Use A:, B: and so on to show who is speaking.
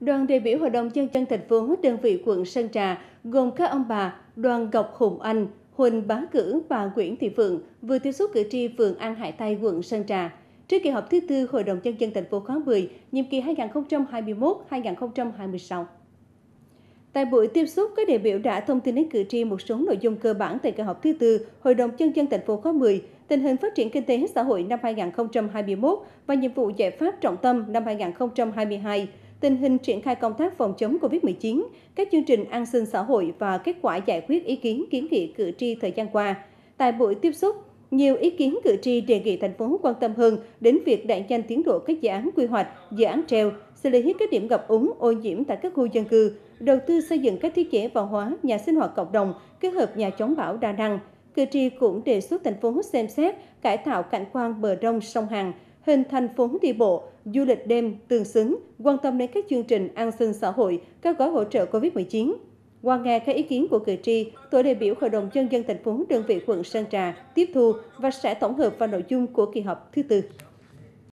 A: Đoàn đại biểu Hội đồng Nhân dân thành phố đơn vị quận Sơn Trà gồm các ông bà Đoàn Ngọc Hùng Anh, Huỳnh Bá Cử và Nguyễn Thị Phượng vừa tiếp xúc cử tri phường An Hải Tây, quận Sơn Trà. Trước kỳ họp thứ tư Hội đồng Nhân dân thành phố khóa 10, nhiệm kỳ 2021-2026. Tại buổi tiếp xúc, các đại biểu đã thông tin đến cử tri một số nội dung cơ bản tại kỳ họp thứ tư Hội đồng Nhân dân thành phố khóa 10, tình hình phát triển kinh tế xã hội năm 2021 và nhiệm vụ giải pháp trọng tâm năm 2022 tình hình triển khai công tác phòng chống COVID-19, các chương trình an sinh xã hội và kết quả giải quyết ý kiến kiến nghị cử tri thời gian qua. Tại buổi tiếp xúc, nhiều ý kiến cử tri đề nghị thành phố quan tâm hơn đến việc đẩy nhanh tiến độ các dự án quy hoạch, dự án treo, xử lý các điểm ngập úng, ô nhiễm tại các khu dân cư, đầu tư xây dựng các thiết chế văn hóa, nhà sinh hoạt cộng đồng, kết hợp nhà chống bão đa năng. Cử tri cũng đề xuất thành phố xem xét cải tạo cảnh quan bờ rông sông Hằng, hình thành phố đi bộ, du lịch đêm tương xứng, quan tâm đến các chương trình an sinh xã hội, các gói hỗ trợ COVID-19. Qua nghe các ý kiến của cử tri, tổ đại biểu Hội đồng Nhân dân thành phố đơn vị quận Sơn Trà tiếp thu và sẽ tổng hợp vào nội dung của kỳ họp thứ tư.